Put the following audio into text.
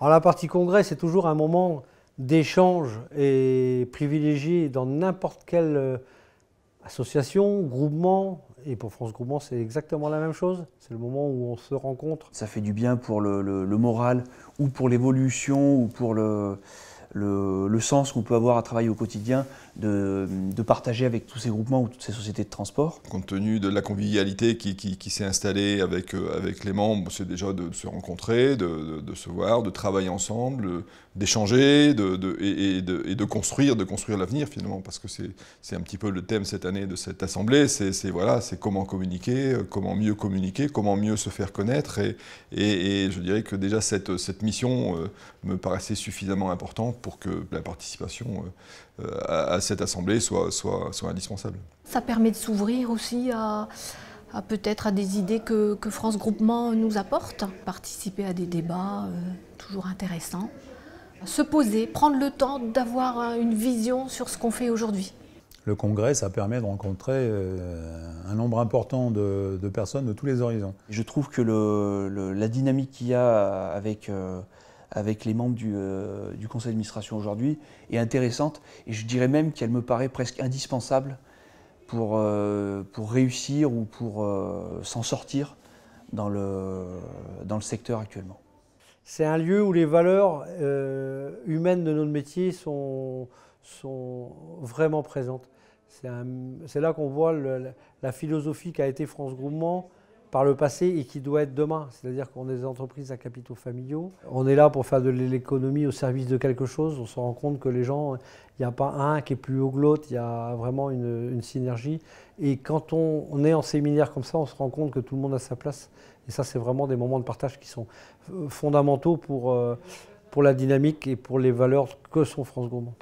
Alors la partie congrès, c'est toujours un moment d'échange et privilégié dans n'importe quelle euh, association, groupement. Et pour France Groupement, c'est exactement la même chose. C'est le moment où on se rencontre. Ça fait du bien pour le, moral ou pour l'évolution ou pour le le, sens qu'on peut avoir à travailler au quotidien de, partager avec tous ces groupements ou toutes ces sociétés de transport. Compte tenu de la convivialité qui, s'est installée avec, euh, avec les membres, c'est déjà de, se rencontrer, de, se voir, de travailler ensemble, euh, d'échanger et, et, et, de construire, de construire l'avenir finalement, parce que c'est un petit peu le thème cette année de cette assemblée, c'est voilà, comment communiquer, euh, comment mieux communiquer, comment mieux se faire connaître, et, et je dirais que déjà cette, cette mission me paraissait suffisamment importante pour que la participation euh, euh, à, cette assemblée soit, soit, soit indispensable. Ça permet de s'ouvrir aussi à, peut-être à des idées que, France Groupement nous apporte, participer à des débats euh, toujours intéressants, se poser, prendre le temps d'avoir une vision sur ce qu'on fait aujourd'hui. Le congrès, ça permet de rencontrer un nombre important de, personnes de tous les horizons. Je trouve que le, la dynamique qu'il y a avec avec les membres euh, du, conseil d'administration aujourd'hui est intéressante et je dirais même qu'elle me paraît presque indispensable pour, euh, pour réussir ou pour euh, s'en sortir dans le, dans le secteur actuellement. C'est un lieu où les valeurs humaines de notre métier sont, sont vraiment présentes. C'est là qu'on voit la philosophie qu'a été France Groupement par le passé et qui doit être demain. C'est-à-dire qu'on est des entreprises à capitaux familiaux. On est là pour faire de l'économie au service de quelque chose. On se rend compte que les gens, il n'y a pas un qui est plus haut il y a vraiment une, synergie. Et quand on, est en séminaire comme ça, on se rend compte que tout le monde a sa place. Et ça, c'est vraiment des moments de partage qui sont euh, fondamentaux pour, euh, pour la dynamique et pour les valeurs que sont France Gaumont.